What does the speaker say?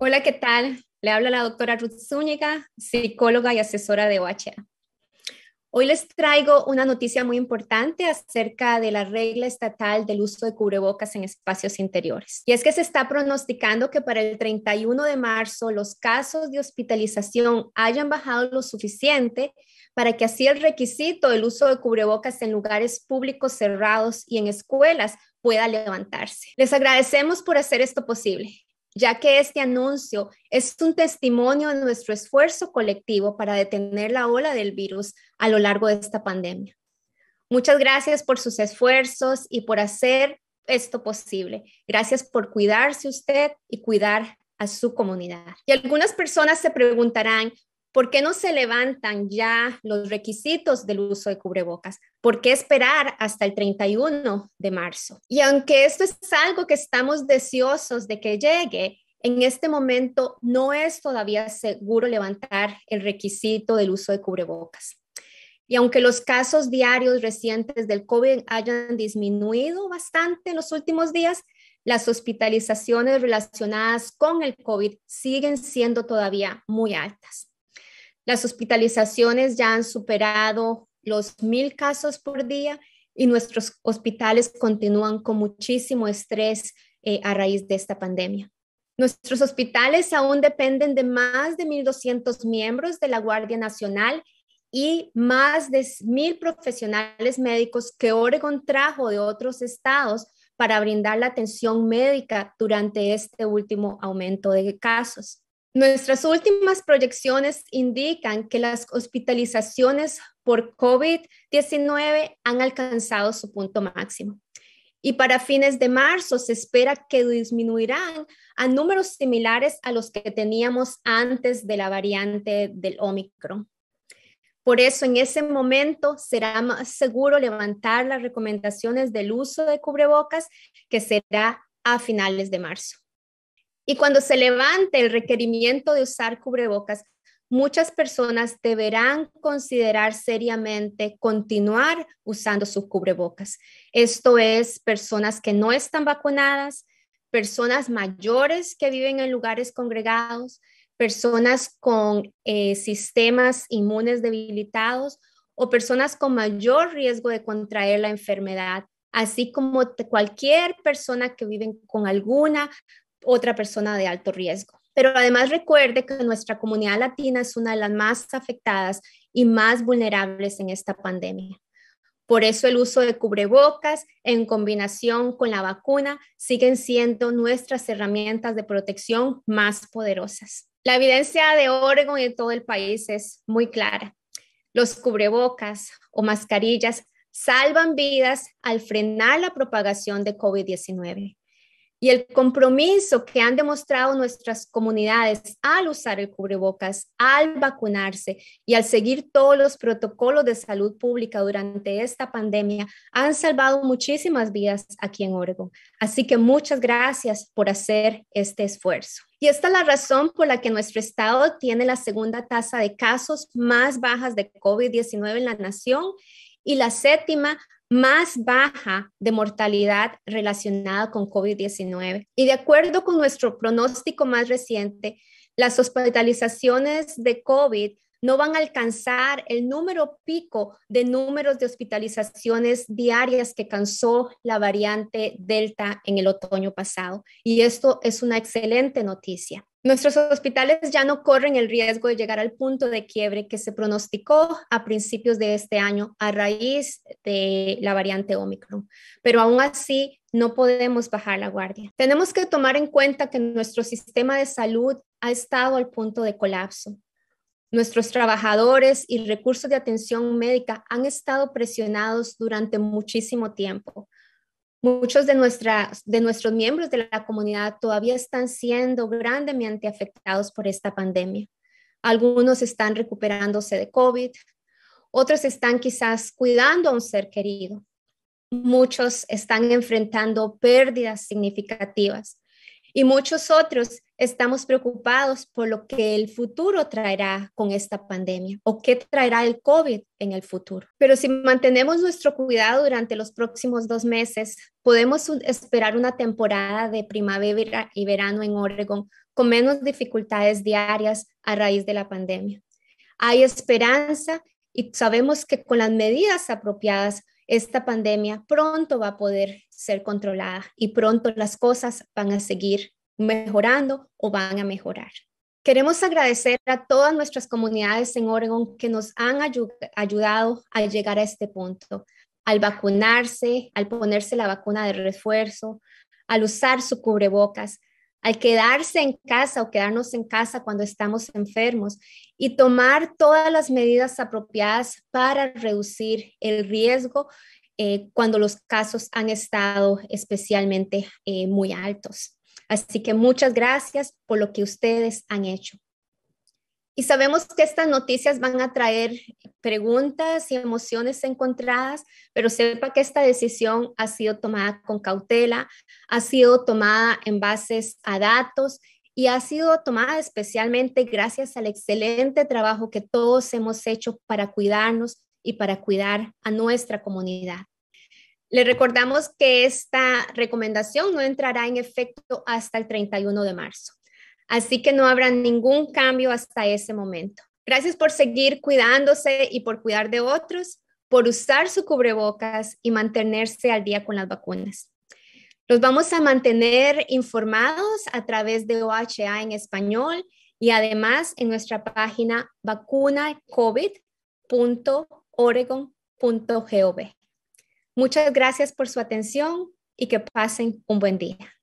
Hola, ¿qué tal? Le habla la doctora Ruth Zúñiga, psicóloga y asesora de OHA. Hoy les traigo una noticia muy importante acerca de la regla estatal del uso de cubrebocas en espacios interiores. Y es que se está pronosticando que para el 31 de marzo los casos de hospitalización hayan bajado lo suficiente para que así el requisito del uso de cubrebocas en lugares públicos cerrados y en escuelas pueda levantarse. Les agradecemos por hacer esto posible ya que este anuncio es un testimonio de nuestro esfuerzo colectivo para detener la ola del virus a lo largo de esta pandemia. Muchas gracias por sus esfuerzos y por hacer esto posible. Gracias por cuidarse usted y cuidar a su comunidad. Y algunas personas se preguntarán, ¿Por qué no se levantan ya los requisitos del uso de cubrebocas? ¿Por qué esperar hasta el 31 de marzo? Y aunque esto es algo que estamos deseosos de que llegue, en este momento no es todavía seguro levantar el requisito del uso de cubrebocas. Y aunque los casos diarios recientes del COVID hayan disminuido bastante en los últimos días, las hospitalizaciones relacionadas con el COVID siguen siendo todavía muy altas. Las hospitalizaciones ya han superado los mil casos por día y nuestros hospitales continúan con muchísimo estrés eh, a raíz de esta pandemia. Nuestros hospitales aún dependen de más de 1.200 miembros de la Guardia Nacional y más de mil profesionales médicos que Oregon trajo de otros estados para brindar la atención médica durante este último aumento de casos. Nuestras últimas proyecciones indican que las hospitalizaciones por COVID-19 han alcanzado su punto máximo. Y para fines de marzo se espera que disminuirán a números similares a los que teníamos antes de la variante del Omicron. Por eso en ese momento será más seguro levantar las recomendaciones del uso de cubrebocas, que será a finales de marzo. Y cuando se levante el requerimiento de usar cubrebocas, muchas personas deberán considerar seriamente continuar usando sus cubrebocas. Esto es personas que no están vacunadas, personas mayores que viven en lugares congregados, personas con eh, sistemas inmunes debilitados o personas con mayor riesgo de contraer la enfermedad, así como cualquier persona que vive con alguna otra persona de alto riesgo. Pero además recuerde que nuestra comunidad latina es una de las más afectadas y más vulnerables en esta pandemia. Por eso el uso de cubrebocas en combinación con la vacuna siguen siendo nuestras herramientas de protección más poderosas. La evidencia de Oregon y de todo el país es muy clara. Los cubrebocas o mascarillas salvan vidas al frenar la propagación de COVID-19 y el compromiso que han demostrado nuestras comunidades al usar el cubrebocas, al vacunarse y al seguir todos los protocolos de salud pública durante esta pandemia han salvado muchísimas vidas aquí en Oregon. Así que muchas gracias por hacer este esfuerzo. Y esta es la razón por la que nuestro estado tiene la segunda tasa de casos más bajas de COVID-19 en la nación y la séptima más baja de mortalidad relacionada con COVID-19. Y de acuerdo con nuestro pronóstico más reciente, las hospitalizaciones de COVID no van a alcanzar el número pico de números de hospitalizaciones diarias que cansó la variante Delta en el otoño pasado. Y esto es una excelente noticia. Nuestros hospitales ya no corren el riesgo de llegar al punto de quiebre que se pronosticó a principios de este año a raíz de la variante Omicron, pero aún así no podemos bajar la guardia. Tenemos que tomar en cuenta que nuestro sistema de salud ha estado al punto de colapso Nuestros trabajadores y recursos de atención médica han estado presionados durante muchísimo tiempo. Muchos de, nuestra, de nuestros miembros de la comunidad todavía están siendo grandemente afectados por esta pandemia. Algunos están recuperándose de COVID, otros están quizás cuidando a un ser querido. Muchos están enfrentando pérdidas significativas y muchos otros estamos preocupados por lo que el futuro traerá con esta pandemia o qué traerá el COVID en el futuro. Pero si mantenemos nuestro cuidado durante los próximos dos meses, podemos esperar una temporada de primavera y verano en Oregon con menos dificultades diarias a raíz de la pandemia. Hay esperanza y sabemos que con las medidas apropiadas, esta pandemia pronto va a poder ser controlada y pronto las cosas van a seguir mejorando o van a mejorar. Queremos agradecer a todas nuestras comunidades en Oregon que nos han ayudado a llegar a este punto, al vacunarse, al ponerse la vacuna de refuerzo, al usar su cubrebocas, al quedarse en casa o quedarnos en casa cuando estamos enfermos y tomar todas las medidas apropiadas para reducir el riesgo eh, cuando los casos han estado especialmente eh, muy altos. Así que muchas gracias por lo que ustedes han hecho. Y sabemos que estas noticias van a traer preguntas y emociones encontradas, pero sepa que esta decisión ha sido tomada con cautela, ha sido tomada en bases a datos y ha sido tomada especialmente gracias al excelente trabajo que todos hemos hecho para cuidarnos y para cuidar a nuestra comunidad. Le recordamos que esta recomendación no entrará en efecto hasta el 31 de marzo, así que no habrá ningún cambio hasta ese momento. Gracias por seguir cuidándose y por cuidar de otros, por usar su cubrebocas y mantenerse al día con las vacunas. Los vamos a mantener informados a través de OHA en español y además en nuestra página vacunacovid.oregon.gov. Muchas gracias por su atención y que pasen un buen día.